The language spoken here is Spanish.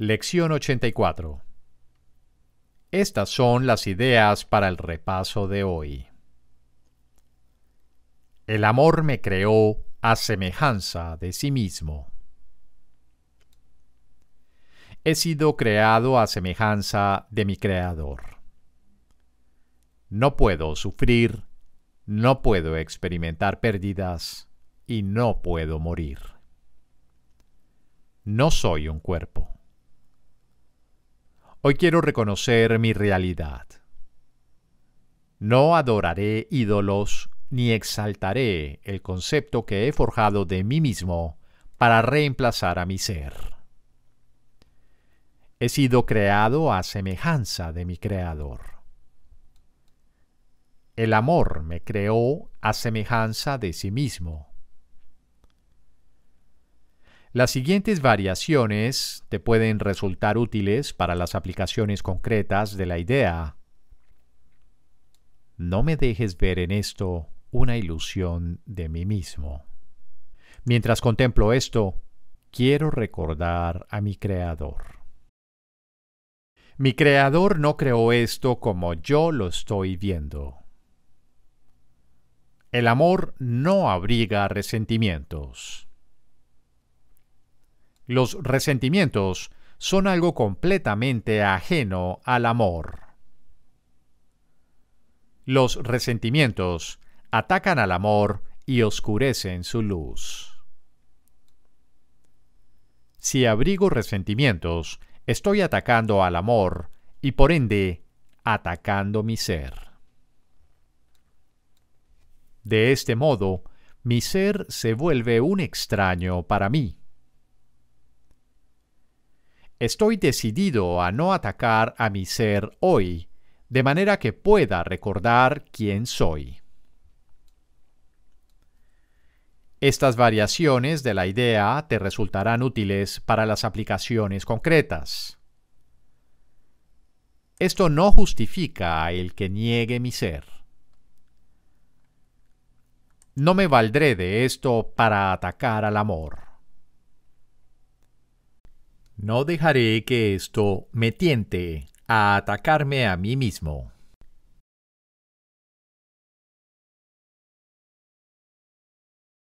Lección 84. Estas son las ideas para el repaso de hoy. El amor me creó a semejanza de sí mismo. He sido creado a semejanza de mi Creador. No puedo sufrir, no puedo experimentar pérdidas y no puedo morir. No soy un cuerpo. Hoy quiero reconocer mi realidad. No adoraré ídolos ni exaltaré el concepto que he forjado de mí mismo para reemplazar a mi ser. He sido creado a semejanza de mi Creador. El amor me creó a semejanza de sí mismo las siguientes variaciones te pueden resultar útiles para las aplicaciones concretas de la idea. No me dejes ver en esto una ilusión de mí mismo. Mientras contemplo esto, quiero recordar a mi Creador. Mi Creador no creó esto como yo lo estoy viendo. El amor no abriga resentimientos. Los resentimientos son algo completamente ajeno al amor. Los resentimientos atacan al amor y oscurecen su luz. Si abrigo resentimientos, estoy atacando al amor y por ende atacando mi ser. De este modo, mi ser se vuelve un extraño para mí Estoy decidido a no atacar a mi ser hoy, de manera que pueda recordar quién soy. Estas variaciones de la idea te resultarán útiles para las aplicaciones concretas. Esto no justifica el que niegue mi ser. No me valdré de esto para atacar al amor. No dejaré que esto me tiente a atacarme a mí mismo.